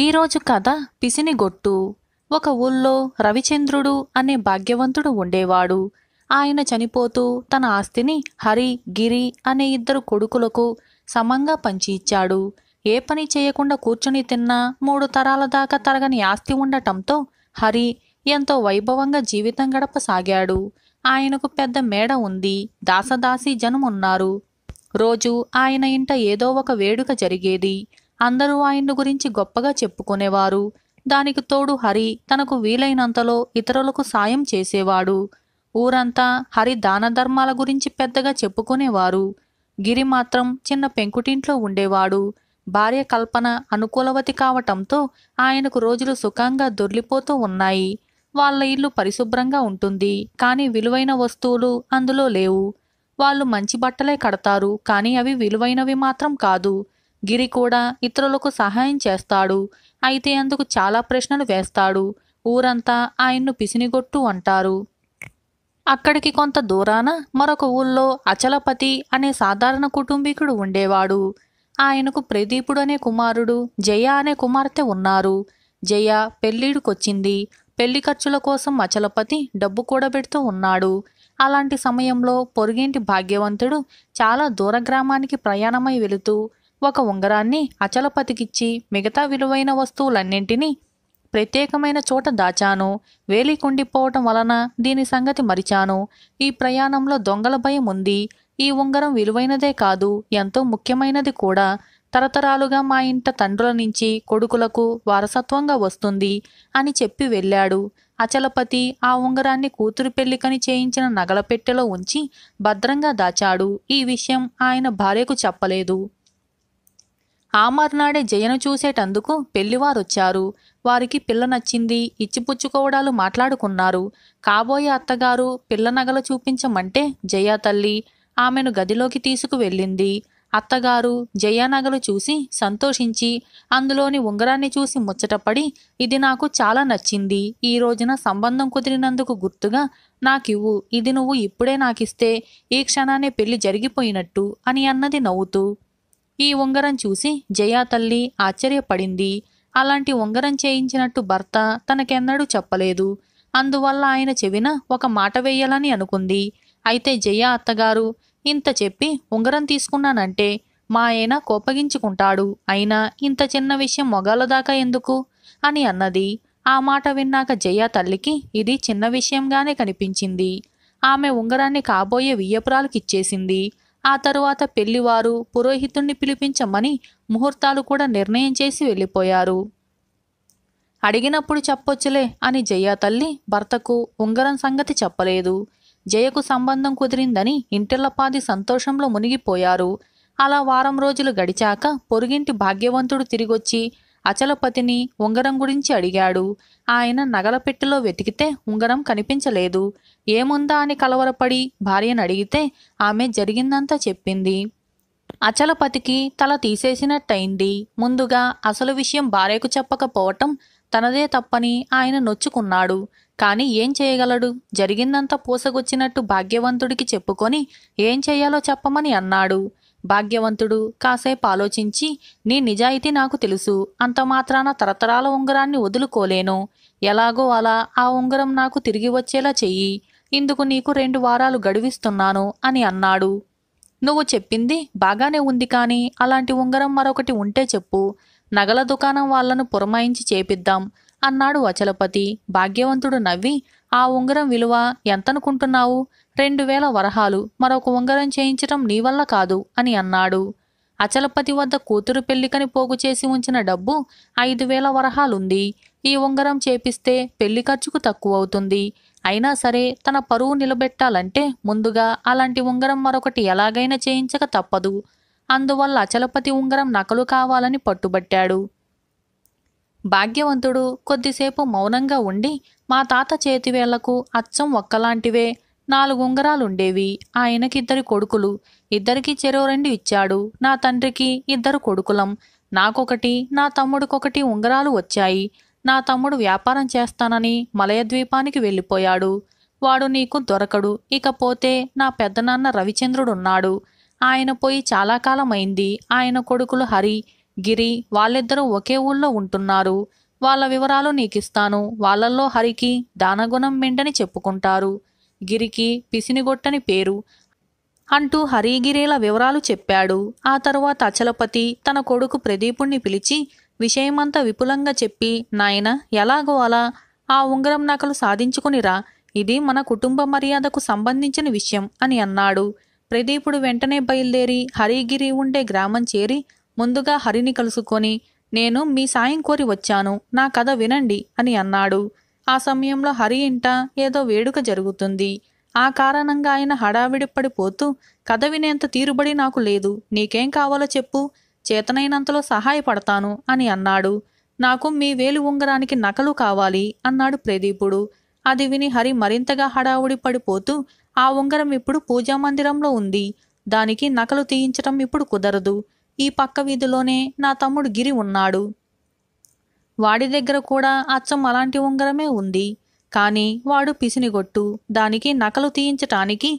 ఈరోజు కథ పిసినిగొట్టు ఒక ఊళ్ళో రవిచంద్రుడు అనే భాగ్యవంతుడు ఉండేవాడు ఆయన చనిపోతూ తన ఆస్తిని హరి గిరి అనే ఇద్దరు కొడుకులకు సమంగా పంచి ఇచ్చాడు ఏ పని చేయకుండా కూర్చుని తిన్నా మూడు తరాల దాకా తరగని ఆస్తి ఉండటంతో హరి ఎంతో వైభవంగా జీవితం గడపసాగాడు ఆయనకు పెద్ద మేడ ఉంది దాసదాసీ జనమున్నారు రోజు ఆయన ఇంట ఏదో ఒక వేడుక జరిగేది అందరూ ఆయన్ను గురించి గొప్పగా చెప్పుకునేవారు దానికి తోడు హరి తనకు వీలైనంతలో ఇతరులకు సాయం చేసేవాడు ఊరంతా హరి దాన ధర్మాల గురించి పెద్దగా చెప్పుకునేవారు గిరి మాత్రం చిన్న పెంకుటింట్లో ఉండేవాడు భార్య కల్పన అనుకూలవతి కావటంతో ఆయనకు రోజులు సుఖంగా దొర్లిపోతూ ఉన్నాయి వాళ్ళ ఇల్లు పరిశుభ్రంగా ఉంటుంది కానీ విలువైన వస్తువులు అందులో లేవు వాళ్ళు మంచి బట్టలే కడతారు కానీ అవి విలువైనవి మాత్రం కాదు గిరి కూడా ఇతరులకు సహాయం చేస్తాడు అయితే అందుకు చాలా ప్రశ్నలు వేస్తాడు ఊరంతా ఆయన్ను పిసినిగొట్టు అంటారు అక్కడికి కొంత దూరాన మరొక ఊళ్ళో అచలపతి అనే సాధారణ కుటుంబీకుడు ఉండేవాడు ఆయనకు ప్రదీపుడు అనే కుమారుడు జయ అనే కుమార్తె ఉన్నారు జయ పెళ్ళిడుకొచ్చింది పెళ్లి ఖర్చుల కోసం అచలపతి డబ్బు కూడా పెడుతూ ఉన్నాడు అలాంటి సమయంలో పొరుగింటి భాగ్యవంతుడు చాలా దూర గ్రామానికి ప్రయాణమై వెళుతూ ఒక ఉంగరాన్ని అచలపతికిచ్చి మిగతా విలువైన వస్తువులన్నింటినీ ప్రత్యేకమైన చోట దాచాను వేలి కుండిపోవటం వలన దీని సంగతి మరిచాను ఈ ప్రయాణంలో దొంగల భయం ఉంది ఈ ఉంగరం విలువైనదే కాదు ఎంతో ముఖ్యమైనది కూడా తరతరాలుగా మా ఇంట తండ్రుల నుంచి కొడుకులకు వారసత్వంగా వస్తుంది అని చెప్పి వెళ్ళాడు అచలపతి ఆ ఉంగరాన్ని కూతురు పెళ్లికని చేయించిన నగల పెట్టెలో ఉంచి భద్రంగా దాచాడు ఈ విషయం ఆయన భార్యకు చెప్పలేదు ఆ మర్నాడే జయను చూసేటందుకు పెళ్లివారొచ్చారు వారికి పిల్ల నచ్చింది ఇచ్చిపుచ్చుకోవడాలు మాట్లాడుకున్నారు కాబోయే అత్తగారు పిల్ల నగలు చూపించమంటే జయ తల్లి ఆమెను గదిలోకి తీసుకువెళ్ళింది అత్తగారు జయానగలు నగలు చూసి సంతోషించి అందులోని ఉంగరాన్ని చూసి ముచ్చటపడి ఇది నాకు చాలా నచ్చింది ఈ రోజున సంబంధం కుదిరినందుకు గుర్తుగా నాకివ్వు ఇది నువ్వు ఇప్పుడే నాకిస్తే ఈ క్షణాన్ని పెళ్లి జరిగిపోయినట్టు అని అన్నది నవ్వుతూ ఈ ఉంగరం చూసి జయా తల్లి ఆశ్చర్యపడింది అలాంటి ఉంగరం చేయించినట్టు భర్త తనకెన్నడూ చెప్పలేదు అందువల్ల ఆయన చెవిన ఒక మాట వేయాలని అనుకుంది అయితే జయ అత్తగారు ఇంత చెప్పి ఉంగరం తీసుకున్నానంటే మా ఆయన కోపగించుకుంటాడు అయినా ఇంత చిన్న విషయం మొగాలదాకా దాకా ఎందుకు అని అన్నది ఆ మాట విన్నాక జయ తల్లికి ఇది చిన్న విషయంగానే కనిపించింది ఆమె ఉంగరాన్ని కాబోయే వియ్యపురాలకిచ్చేసింది ఆ తరువాత పెళ్లివారు పురోహితుణ్ణి పిలిపించమని ముహూర్తాలు కూడా నిర్ణయం చేసి వెళ్ళిపోయారు అడిగినప్పుడు చెప్పొచ్చులే అని జయ తల్లి భర్తకు ఉంగరం సంగతి చెప్పలేదు జయకు సంబంధం కుదిరిందని ఇంటిళ్లపాది సంతోషంలో మునిగిపోయారు అలా వారం రోజులు గడిచాక పొరుగింటి భాగ్యవంతుడు తిరిగొచ్చి అచలపతిని ఉంగరం గురించి అడిగాడు ఆయన నగల పెట్టెలో వెతికితే ఉంగరం కనిపించలేదు ఏముందా అని కలవరపడి భార్యను అడిగితే ఆమె జరిగిందంతా చెప్పింది అచలపతికి తల తీసేసినట్టయింది ముందుగా అసలు విషయం భార్యకు చెప్పకపోవటం తనదే తప్పని ఆయన నొచ్చుకున్నాడు కానీ ఏం చేయగలడు జరిగిందంతా పూసగొచ్చినట్టు భాగ్యవంతుడికి చెప్పుకొని ఏం చేయాలో చెప్పమని అన్నాడు భాగ్యవంతుడు కాసేపు ఆలోచించి నీ నిజాయితీ నాకు తెలుసు అంత మాత్రాన తరతరాల ఉంగరాన్ని వదులుకోలేను ఎలాగో అలా ఆ ఉంగరం నాకు తిరిగి వచ్చేలా చెయ్యి ఇందుకు నీకు రెండు వారాలు గడువిస్తున్నాను అని అన్నాడు నువ్వు చెప్పింది బాగానే ఉంది కానీ అలాంటి ఉంగరం మరొకటి ఉంటే చెప్పు నగల దుకాణం వాళ్లను పురమాయించి చేపిద్దాం అన్నాడు అచలపతి భాగ్యవంతుడు నవ్వి ఆ ఉంగరం విలువ ఎంతనుకుంటున్నావు రెండు వేల వరహాలు మరొక ఉంగరం చేయించడం నీ వల్ల కాదు అని అన్నాడు అచలపతి వద్ద కూతురు పెళ్లికని పోగు చేసి ఉంచిన డబ్బు ఐదు వేల వరహాలుంది ఈ ఉంగరం చేపిస్తే పెళ్లి ఖర్చుకు తక్కువవుతుంది అయినా సరే తన పరువు నిలబెట్టాలంటే ముందుగా అలాంటి ఉంగరం మరొకటి ఎలాగైనా చేయించక తప్పదు అందువల్ల అచలపతి ఉంగరం నకలు కావాలని పట్టుబట్టాడు భాగ్యవంతుడు కొద్దిసేపు మౌనంగా ఉండి మా తాత చేతివేళ్లకు అచ్చం ఒక్కలాంటివే నాలుగు ఉంగరాలుండేవి ఆయనకిద్దరి కొడుకులు ఇద్దరికీ చెరో రెండు ఇచ్చాడు నా తండ్రికి ఇద్దరు కొడుకులం నాకొకటి నా తమ్ముడికొకటి ఉంగరాలు వచ్చాయి నా తమ్ముడు వ్యాపారం చేస్తానని మలయద్వీపానికి వెళ్ళిపోయాడు వాడు నీకు దొరకడు ఇకపోతే నా పెద్దనాన్న రవిచంద్రుడున్నాడు ఆయన పోయి చాలా కాలమైంది ఆయన కొడుకులు హరి గిరి వాళ్ళిద్దరూ ఒకే ఊళ్ళో ఉంటున్నారు వాళ్ళ వివరాలు నీకిస్తాను వాళ్ళల్లో హరికి దానగుణం మిండని చెప్పుకుంటారు గిరికి పిసినిగొట్టని పేరు అంటూ హరిగిరేల వివరాలు చెప్పాడు ఆ తరువాత అచలపతి తన కొడుకు ప్రదీపుణ్ణి పిలిచి విషయమంతా విపులంగా చెప్పి నాయన ఎలాగో అలా ఆ ఉంగరం నకలు సాధించుకునిరా ఇది మన కుటుంబ మర్యాదకు సంబంధించిన విషయం అని అన్నాడు ప్రదీపుడు వెంటనే బయలుదేరి హరిగిరి ఉండే గ్రామం చేరి ముందుగా హరిని కలుసుకొని నేను మీ సాయం కోరి వచ్చాను నా కథ వినండి అని అన్నాడు ఆ సమయంలో హరి ఇంట ఏదో వేడుక జరుగుతుంది ఆ కారణంగా ఆయన హడావిడిపడిపోతూ కథ వినేంత తీరుబడి నాకు లేదు నీకేం కావాలో చెప్పు చేతనైనంతలో సహాయపడతాను అని అన్నాడు నాకు మీ వేలు ఉంగరానికి నకలు కావాలి అన్నాడు ప్రదీపుడు అది విని హరి మరింతగా హడావుడి పడిపోతూ ఆ ఉంగరం ఇప్పుడు పూజా మందిరంలో ఉంది దానికి నకలు తీయించటం ఇప్పుడు కుదరదు ఈ పక్క వీధిలోనే నా తమ్ముడు గిరి ఉన్నాడు వాడి దగ్గర కూడా అచ్చం అలాంటి ఉంగరమే ఉంది కానీ వాడు పిసినిగొట్టు దానికి నకలు తీయించటానికి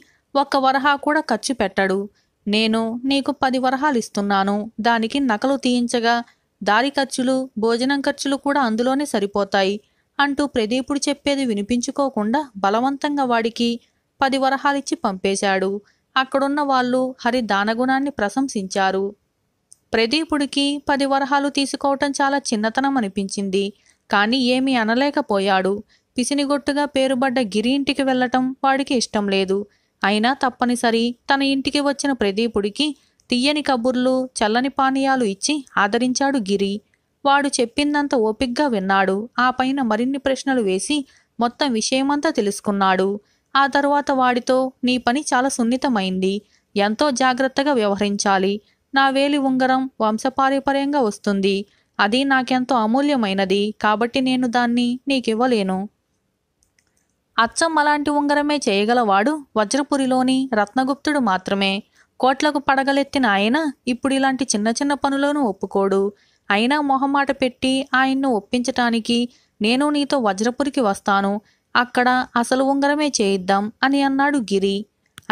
ఒక్క వరహా కూడా ఖర్చు పెట్టడు నేను నీకు పది వరహాలు ఇస్తున్నాను దానికి నకలు తీయించగా దారి ఖర్చులు భోజనం ఖర్చులు కూడా అందులోనే సరిపోతాయి అంటూ ప్రదీపుడు చెప్పేది వినిపించుకోకుండా బలవంతంగా వాడికి పది వరహాలిచ్చి పంపేశాడు అక్కడున్న వాళ్ళు హరి దానగుణాన్ని ప్రశంసించారు ప్రదీపుడికి పది వరహాలు తీసుకోవటం చాలా చిన్నతనం అనిపించింది కానీ ఏమీ అనలేకపోయాడు పిసినిగొట్టుగా పేరుబడ్డ గిరి ఇంటికి వెళ్లటం వాడికి ఇష్టం లేదు అయినా తప్పనిసరి తన ఇంటికి వచ్చిన ప్రదీపుడికి తీయని కబుర్లు చల్లని పానీయాలు ఇచ్చి ఆదరించాడు గిరి వాడు చెప్పిందంత ఓపిగ్గా విన్నాడు ఆ పైన మరిన్ని ప్రశ్నలు వేసి మొత్తం విషయమంతా తెలుసుకున్నాడు ఆ తర్వాత వాడితో నీ పని చాలా సున్నితమైంది ఎంతో జాగ్రత్తగా వ్యవహరించాలి నా వేలి ఉంగరం వంశపారంపర్యంగా వస్తుంది అది నాకెంతో అమూల్యమైనది కాబట్టి నేను దాన్ని నీకివ్వలేను అచ్చం అలాంటి ఉంగరమే చేయగలవాడు వజ్రపురిలోని రత్నగుప్తుడు మాత్రమే కోట్లకు పడగలెత్తిన ఆయన ఇప్పుడు ఇలాంటి చిన్న చిన్న పనులను ఒప్పుకోడు అయినా మొహమాట పెట్టి ఆయన్ను ఒప్పించటానికి నేను నీతో వజ్రపురికి వస్తాను అక్కడ అసలు ఉంగరమే చేయిద్దాం అని అన్నాడు గిరి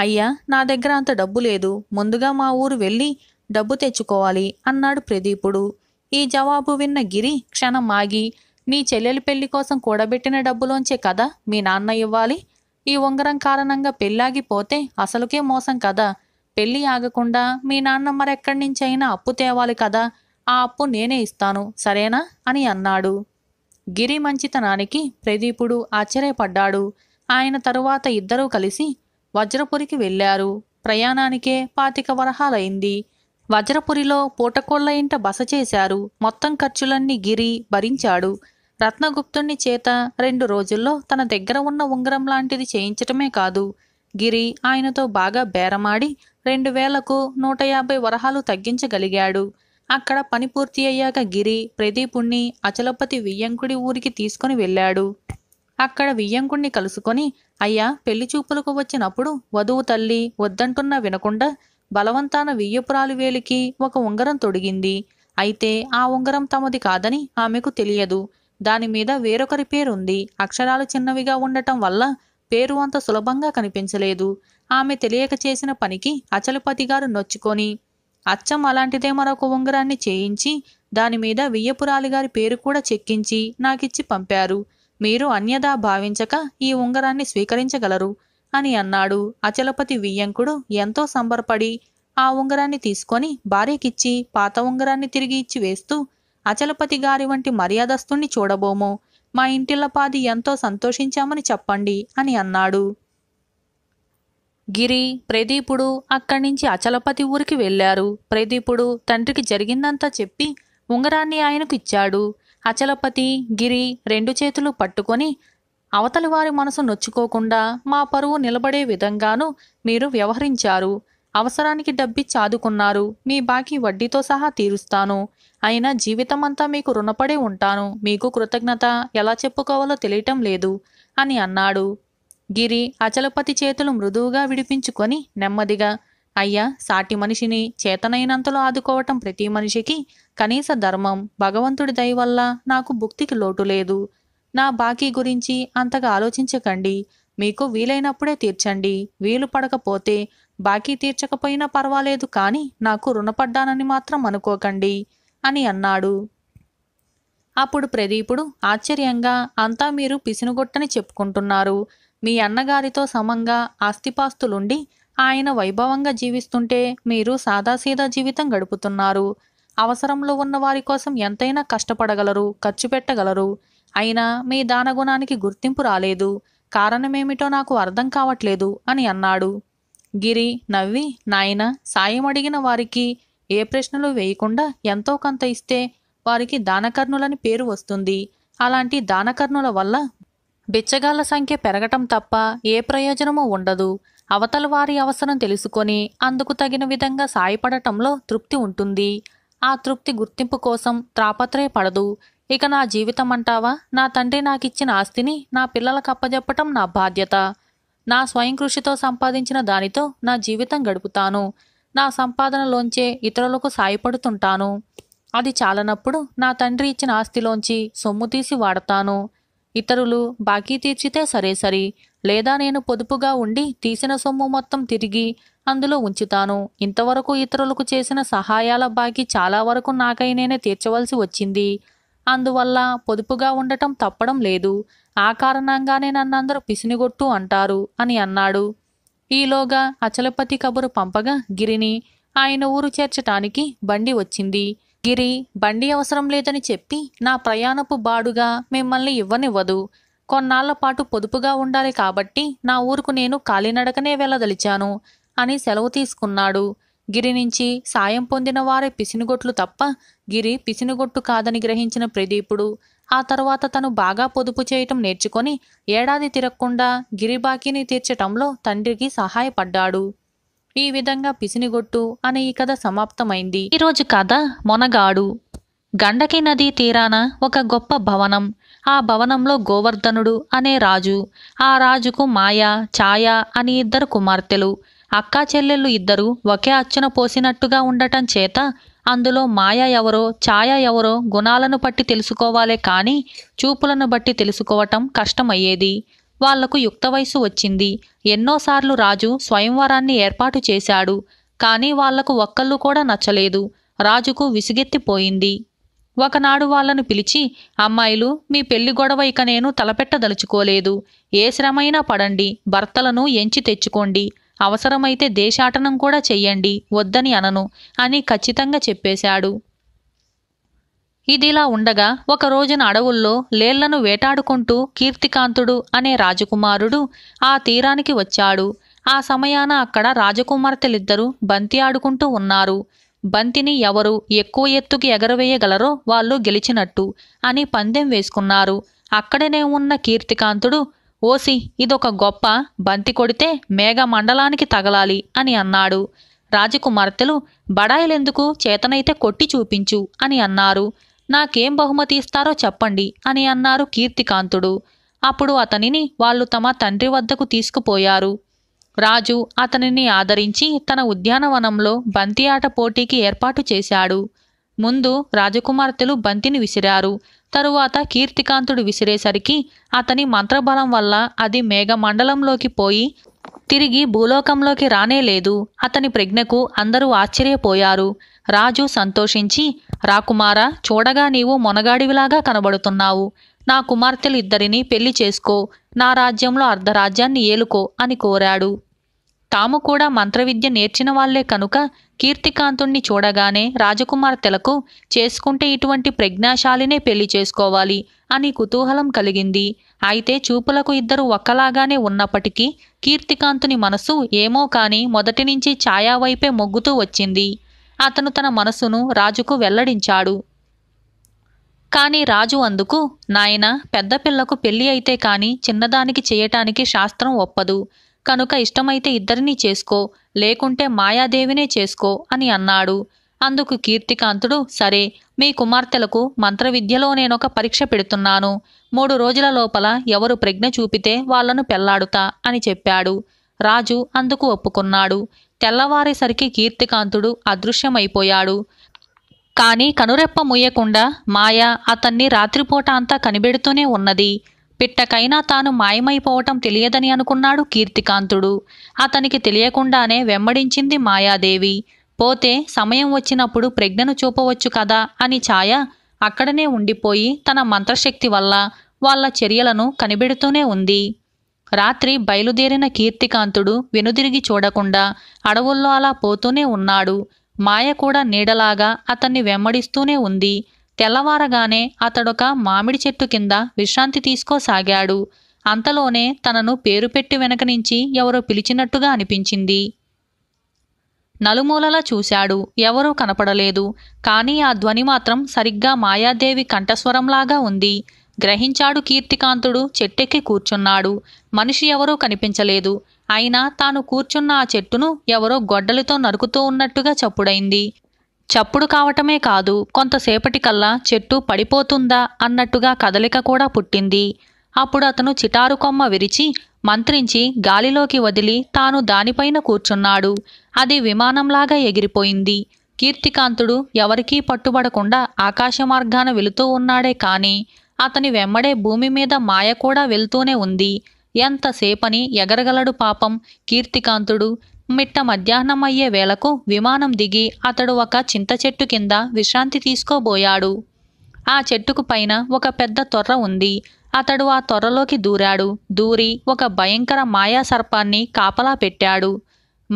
అయ్యా నా దగ్గర అంత డబ్బు లేదు ముందుగా మా ఊరు వెళ్ళి డబ్బు తెచ్చుకోవాలి అన్నాడు ప్రదీపుడు ఈ జవాబు విన్న గిరి క్షణం ఆగి నీ చెల్లెలి పెళ్లి కోసం కూడబెట్టిన డబ్బులోంచే కదా మీ నాన్న ఇవ్వాలి ఈ ఉంగరం కారణంగా పెళ్ళాగిపోతే అసలుకే మోసం కదా పెళ్ళి ఆగకుండా మీ నాన్న మరెక్కడి నుంచైనా అప్పు తేవాలి కదా ఆ అప్పు నేనే ఇస్తాను సరేనా అని అన్నాడు గిరి మంచితనానికి ప్రదీపుడు ఆశ్చర్యపడ్డాడు ఆయన తరువాత ఇద్దరూ కలిసి వజ్రపురికి వెళ్ళారు ప్రయాణానికే పాతిక వరహాలైంది వజ్రపురిలో పూటకోళ్ల ఇంట బస చేశారు మొత్తం ఖర్చులన్నీ గిరి భరించాడు రత్నగుప్తుణ్ణి చేత రెండు రోజుల్లో తన దగ్గర ఉన్న ఉంగరం లాంటిది చేయించటమే కాదు గిరి ఆయనతో బాగా బేరమాడి రెండు వేలకు నూట యాభై వరహాలు తగ్గించగలిగాడు అక్కడ పని పూర్తి అయ్యాక గిరి ప్రదీపుణ్ణి అచలపతి వియ్యంకుడి ఊరికి తీసుకుని వెళ్ళాడు అక్కడ వియ్యంకుణ్ణి కలుసుకొని అయ్యా పెళ్లి చూపులకు వచ్చినప్పుడు వధువు తల్లి వద్దంటున్నా వినకుండా బలవంతాన వెయ్యపురాలు వేలికి ఒక ఉంగరం తొడిగింది అయితే ఆ ఉంగరం తమది కాదని ఆమెకు తెలియదు దానిమీద వేరొకరి పేరుంది అక్షరాలు చిన్నవిగా ఉండటం వల్ల పేరు అంత సులభంగా కనిపించలేదు ఆమె తెలియక చేసిన పనికి అచలపతి గారు నొచ్చుకొని అచ్చం అలాంటిదే మరొక ఉంగరాన్ని చేయించి దానిమీద వియ్యపురాలి గారి పేరు కూడా చెక్కించి నాకిచ్చి పంపారు మీరు అన్యదా భావించక ఈ ఉంగరాన్ని స్వీకరించగలరు అని అన్నాడు అచలపతి వియ్యంకుడు ఎంతో సంబరపడి ఆ ఉంగరాన్ని తీసుకొని భార్యకిచ్చి పాత ఉంగరాన్ని తిరిగి ఇచ్చి వేస్తూ అచలపతి గారి వంటి మర్యాదస్తుణ్ణి చూడబోము మా ఇంటిల్లపాది ఎంతో సంతోషించామని చెప్పండి అని అన్నాడు గిరి ప్రదీపుడు అక్కడి నుంచి అచలపతి ఊరికి వెళ్ళారు ప్రదీపుడు తండ్రికి జరిగిందంతా చెప్పి ఉంగరాన్ని ఆయనకు ఇచ్చాడు అచలపతి గిరి రెండు చేతులు పట్టుకొని అవతలి వారి మనసు నొచ్చుకోకుండా మా పరువు నిలబడే విధంగాను మీరు వ్యవహరించారు అవసరానికి డబ్బి చాదుకున్నారు మీ బాకీ వడ్డీతో సహా తీరుస్తాను అయినా జీవితమంతా మీకు రుణపడి ఉంటాను మీకు కృతజ్ఞత ఎలా చెప్పుకోవాలో తెలియటం లేదు అని అన్నాడు గిరి అచలపతి చేతులు మృదువుగా విడిపించుకొని నెమ్మదిగా అయ్యా సాటి మనిషిని చేతనైనంతలో ఆదుకోవటం ప్రతి మనిషికి కనీస ధర్మం భగవంతుడి దయవల్ల వల్ల నాకు భుక్తికి లోటు లేదు నా బాకీ గురించి అంతగా ఆలోచించకండి మీకు వీలైనప్పుడే తీర్చండి వీలు పడకపోతే బాకీ తీర్చకపోయినా పర్వాలేదు కానీ నాకు రుణపడ్డానని మాత్రం అనుకోకండి అని అన్నాడు అప్పుడు ప్రదీపుడు ఆశ్చర్యంగా అంతా మీరు పిసినుగొట్టని చెప్పుకుంటున్నారు మీ అన్నగారితో సమంగా ఆస్తిపాస్తులుండి ఆయన వైభవంగా జీవిస్తుంటే మీరు సాదాసీదా జీవితం గడుపుతున్నారు అవసరంలో ఉన్న వారి కోసం ఎంతైనా కష్టపడగలరు ఖర్చు పెట్టగలరు అయినా మీ దానగుణానికి గుర్తింపు రాలేదు కారణమేమిటో నాకు అర్థం కావట్లేదు అని అన్నాడు గిరి నవ్వి నాయన సాయం అడిగిన వారికి ఏ ప్రశ్నలు వేయకుండా ఎంతో కొంత ఇస్తే వారికి దానకర్ణులని పేరు వస్తుంది అలాంటి దానకర్ణుల వల్ల బిచ్చగాళ్ల సంఖ్య పెరగటం తప్ప ఏ ప్రయోజనమూ ఉండదు అవతల వారి అవసరం తెలుసుకొని అందుకు తగిన విధంగా సాయపడటంలో తృప్తి ఉంటుంది ఆ తృప్తి గుర్తింపు కోసం త్రాపత్రయపడదు ఇక నా జీవితం అంటావా నా తండ్రి నాకిచ్చిన ఆస్తిని నా పిల్లలకు అప్పజెప్పటం నా బాధ్యత నా స్వయం కృషితో సంపాదించిన దానితో నా జీవితం గడుపుతాను నా సంపాదనలోంచే ఇతరులకు సాయపడుతుంటాను అది చాలనప్పుడు నా తండ్రి ఇచ్చిన ఆస్తిలోంచి సొమ్ము తీసి వాడతాను ఇతరులు బాకీ తీర్చితే సరే సరి లేదా నేను పొదుపుగా ఉండి తీసిన సొమ్ము మొత్తం తిరిగి అందులో ఉంచుతాను ఇంతవరకు ఇతరులకు చేసిన సహాయాల బాకీ చాలా వరకు నాకై నేనే తీర్చవలసి వచ్చింది అందువల్ల పొదుపుగా ఉండటం తప్పడం లేదు ఆ కారణంగానే నన్నందరూ పిసినిగొట్టు అంటారు అని అన్నాడు ఈలోగా అచలపతి కబురు పంపగా గిరిని ఆయన ఊరు చేర్చటానికి బండి వచ్చింది గిరి బండి అవసరం లేదని చెప్పి నా ప్రయాణపు బాడుగా మిమ్మల్ని ఇవ్వనివ్వదు కొన్నాళ్ల పాటు పొదుపుగా ఉండాలి కాబట్టి నా ఊరుకు నేను కాలినడకనే వెళ్ళదలిచాను అని సెలవు తీసుకున్నాడు గిరి నుంచి సాయం పొందిన వారే పిసినుగొట్లు తప్ప గిరి పిసినుగొట్టు కాదని గ్రహించిన ప్రదీపుడు ఆ తర్వాత తను బాగా పొదుపు చేయటం నేర్చుకొని ఏడాది తిరగకుండా గిరి బాకీని తీర్చటంలో తండ్రికి సహాయపడ్డాడు ఈ విధంగా పిసినిగొట్టు అనే ఈ కథ సమాప్తమైంది ఈరోజు కథ మొనగాడు గండకి నదీ తీరాన ఒక గొప్ప భవనం ఆ భవనంలో గోవర్ధనుడు అనే రాజు ఆ రాజుకు మాయా ఛాయ అని ఇద్దరు కుమార్తెలు అక్కా చెల్లెళ్ళు ఇద్దరూ ఒకే అచ్చున పోసినట్టుగా ఉండటం చేత అందులో మాయ ఎవరో ఛాయ ఎవరో గుణాలను బట్టి తెలుసుకోవాలే కానీ చూపులను బట్టి తెలుసుకోవటం కష్టమయ్యేది వాళ్లకు యుక్త వయసు వచ్చింది ఎన్నోసార్లు రాజు స్వయంవరాన్ని ఏర్పాటు చేశాడు కానీ వాళ్లకు ఒక్కళ్ళు కూడా నచ్చలేదు రాజుకు విసుగెత్తిపోయింది ఒకనాడు వాళ్లను పిలిచి అమ్మాయిలు మీ పెళ్లి గొడవ ఇక నేను తలపెట్టదలుచుకోలేదు ఏ శ్రమైనా పడండి భర్తలను ఎంచి తెచ్చుకోండి అవసరమైతే దేశాటనం కూడా చెయ్యండి వద్దని అనను అని ఖచ్చితంగా చెప్పేశాడు ఇదిలా ఉండగా ఒక రోజున అడవుల్లో లేళ్లను వేటాడుకుంటూ కీర్తికాంతుడు అనే రాజకుమారుడు ఆ తీరానికి వచ్చాడు ఆ సమయాన అక్కడ రాజకుమార్తెలిద్దరూ బంతి ఆడుకుంటూ ఉన్నారు బంతిని ఎవరు ఎక్కువ ఎత్తుకి ఎగరవేయగలరో వాళ్ళు గెలిచినట్టు అని పందెం వేసుకున్నారు అక్కడనే ఉన్న కీర్తికాంతుడు ఓసి ఇదొక గొప్ప బంతి కొడితే మేఘమండలానికి తగలాలి అని అన్నాడు రాజకుమార్తెలు బడాయిలెందుకు చేతనైతే కొట్టి చూపించు అని అన్నారు నాకేం బహుమతి ఇస్తారో చెప్పండి అని అన్నారు కీర్తికాంతుడు అప్పుడు అతనిని వాళ్ళు తమ తండ్రి వద్దకు తీసుకుపోయారు రాజు అతనిని ఆదరించి తన ఉద్యానవనంలో బంతి ఆట పోటీకి ఏర్పాటు చేశాడు ముందు రాజకుమార్తెలు బంతిని విసిరారు తరువాత కీర్తికాంతుడు విసిరేసరికి అతని మంత్రబలం వల్ల అది మేఘమండలంలోకి పోయి తిరిగి భూలోకంలోకి రానేలేదు అతని ప్రజ్ఞకు అందరూ ఆశ్చర్యపోయారు రాజు సంతోషించి రాకుమార చూడగా నీవు మొనగాడివిలాగా కనబడుతున్నావు నా కుమార్తెలు ఇద్దరిని పెళ్లి చేసుకో నా రాజ్యంలో అర్ధరాజ్యాన్ని ఏలుకో అని కోరాడు తాము కూడా మంత్రవిద్య నేర్చిన వాళ్లే కనుక కీర్తికాంతుణ్ణి చూడగానే రాజకుమార్తెలకు చేసుకుంటే ఇటువంటి ప్రజ్ఞాశాలినే పెళ్లి చేసుకోవాలి అని కుతూహలం కలిగింది అయితే చూపులకు ఇద్దరు ఒక్కలాగానే ఉన్నప్పటికీ కీర్తికాంతుని మనసు ఏమో కాని మొదటి నుంచి ఛాయా వైపే మొగ్గుతూ వచ్చింది అతను తన మనసును రాజుకు వెల్లడించాడు కానీ రాజు అందుకు నాయన పెద్ద పిల్లకు పెళ్లి అయితే కాని చిన్నదానికి చేయటానికి శాస్త్రం ఒప్పదు కనుక ఇష్టమైతే ఇద్దరినీ చేసుకో లేకుంటే మాయాదేవినే చేసుకో అని అన్నాడు అందుకు కీర్తికాంతుడు సరే మీ కుమార్తెలకు మంత్రవిద్యలో నేనొక పరీక్ష పెడుతున్నాను మూడు రోజుల లోపల ఎవరు ప్రజ్ఞ చూపితే వాళ్లను పెళ్లాడుతా అని చెప్పాడు రాజు అందుకు ఒప్పుకున్నాడు తెల్లవారేసరికి కీర్తికాంతుడు అదృశ్యమైపోయాడు కాని కనురెప్ప ముయ్యకుండా మాయ అతన్ని రాత్రిపూట అంతా కనిపెడుతూనే ఉన్నది పిట్టకైనా తాను మాయమైపోవటం తెలియదని అనుకున్నాడు కీర్తికాంతుడు అతనికి తెలియకుండానే వెంబడించింది మాయాదేవి పోతే సమయం వచ్చినప్పుడు ప్రజ్ఞను చూపవచ్చు కదా అని ఛాయ అక్కడనే ఉండిపోయి తన మంత్రశక్తి వల్ల వాళ్ల చర్యలను కనిపెడుతూనే ఉంది రాత్రి బయలుదేరిన కీర్తికాంతుడు వెనుదిరిగి చూడకుండా అడవుల్లో అలా పోతూనే ఉన్నాడు మాయ కూడా నీడలాగా అతన్ని వెంబడిస్తూనే ఉంది తెల్లవారగానే అతడొక మామిడి చెట్టు కింద విశ్రాంతి తీసుకోసాగాడు అంతలోనే తనను పేరు పెట్టి వెనక నుంచి ఎవరో పిలిచినట్టుగా అనిపించింది నలుమూలలా చూశాడు ఎవరూ కనపడలేదు కానీ ఆ ధ్వని మాత్రం సరిగ్గా మాయాదేవి కంఠస్వరంలాగా ఉంది గ్రహించాడు కీర్తికాంతుడు చెట్టెక్కి కూర్చున్నాడు మనిషి ఎవరూ కనిపించలేదు అయినా తాను కూర్చున్న ఆ చెట్టును ఎవరో గొడ్డలితో నరుకుతూ ఉన్నట్టుగా చప్పుడైంది చప్పుడు కావటమే కాదు కొంతసేపటికల్లా చెట్టు పడిపోతుందా అన్నట్టుగా కదలిక కూడా పుట్టింది అప్పుడు అతను చిటారు కొమ్మ విరిచి మంత్రించి గాలిలోకి వదిలి తాను దానిపైన కూర్చున్నాడు అది విమానంలాగా ఎగిరిపోయింది కీర్తికాంతుడు ఎవరికీ పట్టుబడకుండా ఆకాశ మార్గాన వెళుతూ ఉన్నాడే కాని అతని వెమ్మడే భూమి మీద మాయ కూడా వెళ్తూనే ఉంది ఎంతసేపని ఎగరగలడు పాపం కీర్తికాంతుడు మిట్ట మధ్యాహ్నమయ్యే వేళకు విమానం దిగి అతడు ఒక చింత చెట్టు కింద విశ్రాంతి తీసుకోబోయాడు ఆ చెట్టుకు పైన ఒక పెద్ద తొర్ర ఉంది అతడు ఆ తొర్రలోకి దూరాడు దూరి ఒక భయంకర మాయా సర్పాన్ని కాపలా పెట్టాడు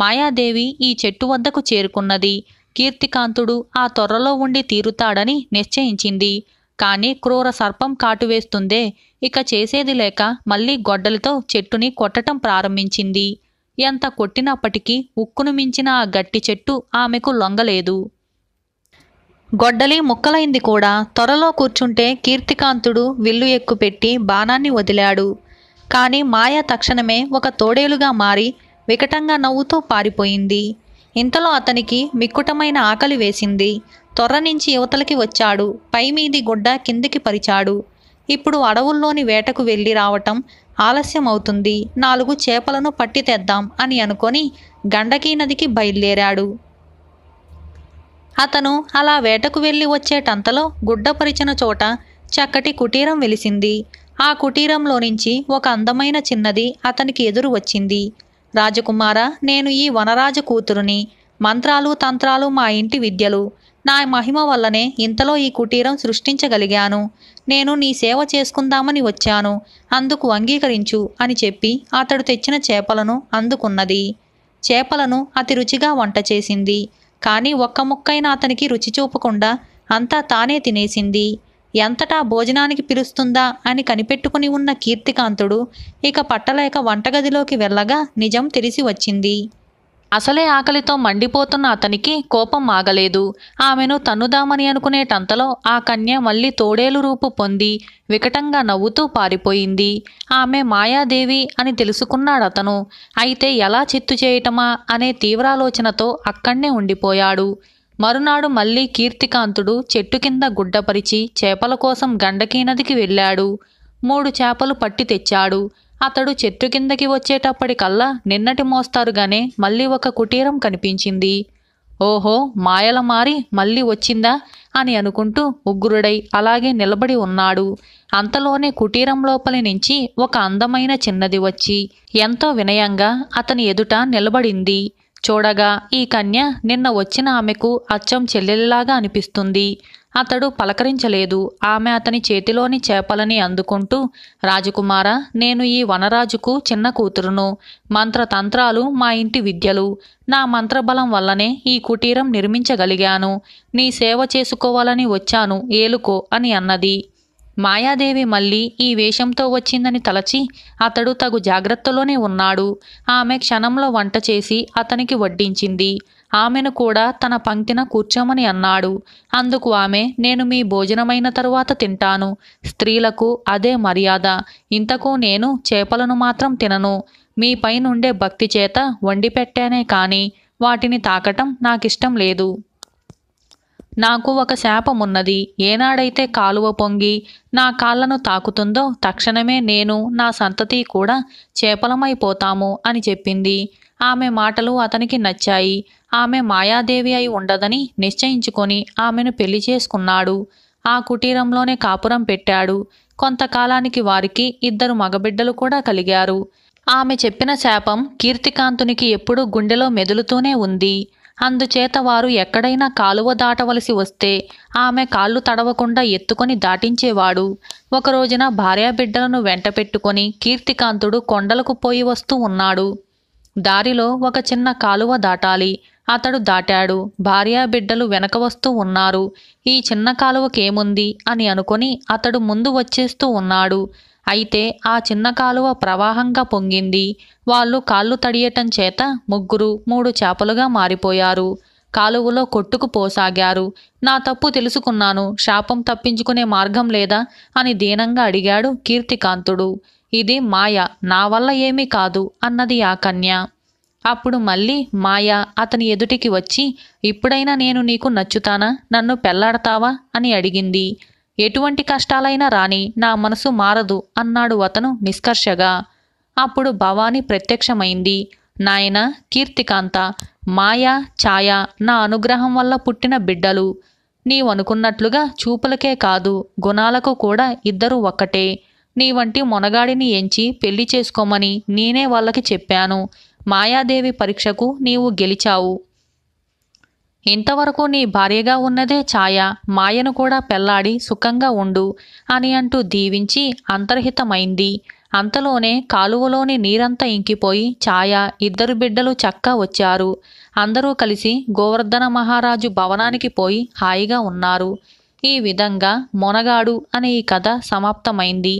మాయాదేవి ఈ చెట్టు వద్దకు చేరుకున్నది కీర్తికాంతుడు ఆ తొర్రలో ఉండి తీరుతాడని నిశ్చయించింది కానీ క్రూర సర్పం కాటువేస్తుందే ఇక చేసేది లేక మళ్ళీ గొడ్డలితో చెట్టుని కొట్టటం ప్రారంభించింది ఎంత కొట్టినప్పటికీ ఉక్కును మించిన ఆ గట్టి చెట్టు ఆమెకు లొంగలేదు గొడ్డలి ముక్కలైంది కూడా త్వరలో కూర్చుంటే కీర్తికాంతుడు విల్లు ఎక్కుపెట్టి బాణాన్ని వదిలాడు కానీ మాయ తక్షణమే ఒక తోడేలుగా మారి వికటంగా నవ్వుతూ పారిపోయింది ఇంతలో అతనికి మిక్కుటమైన ఆకలి వేసింది తొర్ర నుంచి యువతలకి వచ్చాడు పైమీది గుడ్డ కిందికి పరిచాడు ఇప్పుడు అడవుల్లోని వేటకు వెళ్ళి రావటం ఆలస్యం అవుతుంది నాలుగు చేపలను పట్టి తెద్దాం అని అనుకొని గండకీ నదికి బయలుదేరాడు అతను అలా వేటకు వెళ్ళి వచ్చేటంతలో గుడ్డపరిచిన చోట చక్కటి కుటీరం వెలిసింది ఆ కుటీరంలో నుంచి ఒక అందమైన చిన్నది అతనికి ఎదురు వచ్చింది రాజకుమార నేను ఈ వనరాజ కూతురుని మంత్రాలు తంత్రాలు మా ఇంటి విద్యలు నా మహిమ వల్లనే ఇంతలో ఈ కుటీరం సృష్టించగలిగాను నేను నీ సేవ చేసుకుందామని వచ్చాను అందుకు అంగీకరించు అని చెప్పి అతడు తెచ్చిన చేపలను అందుకున్నది చేపలను అతి రుచిగా వంట చేసింది కానీ ఒక్క ముక్కైనా అతనికి రుచి చూపకుండా అంతా తానే తినేసింది ఎంతటా భోజనానికి పిలుస్తుందా అని కనిపెట్టుకుని ఉన్న కీర్తికాంతుడు ఇక పట్టలేక వంటగదిలోకి వెళ్ళగా నిజం తెలిసి వచ్చింది అసలే ఆకలితో మండిపోతున్న అతనికి కోపం ఆగలేదు ఆమెను తన్నుదామని అనుకునేటంతలో ఆ కన్య మళ్ళీ తోడేలు రూపు పొంది వికటంగా నవ్వుతూ పారిపోయింది ఆమె మాయాదేవి అని తెలుసుకున్నాడతను అయితే ఎలా చిత్తు చేయటమా అనే తీవ్రాలోచనతో అక్కడనే ఉండిపోయాడు మరునాడు మళ్ళీ కీర్తికాంతుడు చెట్టు కింద గుడ్డపరిచి చేపల కోసం గండకీ నదికి వెళ్ళాడు మూడు చేపలు పట్టి తెచ్చాడు అతడు చెట్టు కిందకి వచ్చేటప్పటికల్లా నిన్నటి మోస్తారుగానే మళ్ళీ ఒక కుటీరం కనిపించింది ఓహో మాయల మారి మళ్ళీ వచ్చిందా అని అనుకుంటూ ఉగ్రుడై అలాగే నిలబడి ఉన్నాడు అంతలోనే కుటీరం లోపలి నుంచి ఒక అందమైన చిన్నది వచ్చి ఎంతో వినయంగా అతని ఎదుట నిలబడింది చూడగా ఈ కన్య నిన్న వచ్చిన ఆమెకు అచ్చం చెల్లెలిలాగా అనిపిస్తుంది అతడు పలకరించలేదు ఆమె అతని చేతిలోని చేపలని అందుకుంటూ రాజకుమార నేను ఈ వనరాజుకు చిన్న కూతురును మంత్రతంత్రాలు మా ఇంటి విద్యలు నా మంత్రబలం వల్లనే ఈ కుటీరం నిర్మించగలిగాను నీ సేవ చేసుకోవాలని వచ్చాను ఏలుకో అని అన్నది మాయాదేవి మళ్ళీ ఈ వేషంతో వచ్చిందని తలచి అతడు తగు జాగ్రత్తలోనే ఉన్నాడు ఆమె క్షణంలో వంట చేసి అతనికి వడ్డించింది ఆమెను కూడా తన పంకిన కూర్చోమని అన్నాడు అందుకు ఆమె నేను మీ భోజనమైన తరువాత తింటాను స్త్రీలకు అదే మర్యాద ఇంతకు నేను చేపలను మాత్రం తినను మీపై నుండే భక్తి చేత వండి పెట్టానే కానీ వాటిని తాకటం నాకిష్టం లేదు నాకు ఒక శాపమున్నది ఏనాడైతే కాలువ పొంగి నా కాళ్లను తాకుతుందో తక్షణమే నేను నా సంతతి కూడా చేపలమైపోతాము అని చెప్పింది ఆమె మాటలు అతనికి నచ్చాయి ఆమె మాయాదేవి అయి ఉండదని నిశ్చయించుకొని ఆమెను పెళ్లి చేసుకున్నాడు ఆ కుటీరంలోనే కాపురం పెట్టాడు కొంతకాలానికి వారికి ఇద్దరు మగబిడ్డలు కూడా కలిగారు ఆమె చెప్పిన శాపం కీర్తికాంతునికి ఎప్పుడూ గుండెలో మెదులుతూనే ఉంది అందుచేత వారు ఎక్కడైనా కాలువ దాటవలసి వస్తే ఆమె కాళ్ళు తడవకుండా ఎత్తుకొని దాటించేవాడు ఒకరోజున భార్యాబిడ్డలను వెంట పెట్టుకొని కీర్తికాంతుడు కొండలకు పోయి వస్తూ ఉన్నాడు దారిలో ఒక చిన్న కాలువ దాటాలి అతడు దాటాడు భార్యా బిడ్డలు వెనక వస్తూ ఉన్నారు ఈ చిన్న కాలువకేముంది అని అనుకుని అతడు ముందు వచ్చేస్తూ ఉన్నాడు అయితే ఆ చిన్న కాలువ ప్రవాహంగా పొంగింది వాళ్ళు కాళ్ళు తడియటం చేత ముగ్గురు మూడు చేపలుగా మారిపోయారు కాలువలో కొట్టుకుపోసాగారు నా తప్పు తెలుసుకున్నాను శాపం తప్పించుకునే మార్గం లేదా అని దీనంగా అడిగాడు కీర్తికాంతుడు ఇది మాయ నా వల్ల ఏమీ కాదు అన్నది ఆ కన్య అప్పుడు మళ్ళీ మాయ అతని ఎదుటికి వచ్చి ఇప్పుడైనా నేను నీకు నచ్చుతానా నన్ను పెళ్లాడతావా అని అడిగింది ఎటువంటి కష్టాలైనా రాని నా మనసు మారదు అన్నాడు అతను నిష్కర్షగా అప్పుడు భవాని ప్రత్యక్షమైంది నాయన కీర్తికాంత మాయ ఛాయ నా అనుగ్రహం వల్ల పుట్టిన బిడ్డలు నీవనుకున్నట్లుగా చూపులకే కాదు గుణాలకు కూడా ఇద్దరూ ఒక్కటే నీ వంటి మొనగాడిని ఎంచి పెళ్లి చేసుకోమని నేనే వాళ్ళకి చెప్పాను మాయాదేవి పరీక్షకు నీవు గెలిచావు ఇంతవరకు నీ భార్యగా ఉన్నదే ఛాయ మాయను కూడా పెళ్లాడి సుఖంగా ఉండు అని అంటూ దీవించి అంతర్హితమైంది అంతలోనే కాలువలోని నీరంతా ఇంకిపోయి ఛాయ ఇద్దరు బిడ్డలు చక్క వచ్చారు అందరూ కలిసి గోవర్ధన మహారాజు భవనానికి పోయి హాయిగా ఉన్నారు ఈ విధంగా మొనగాడు అనే ఈ కథ సమాప్తమైంది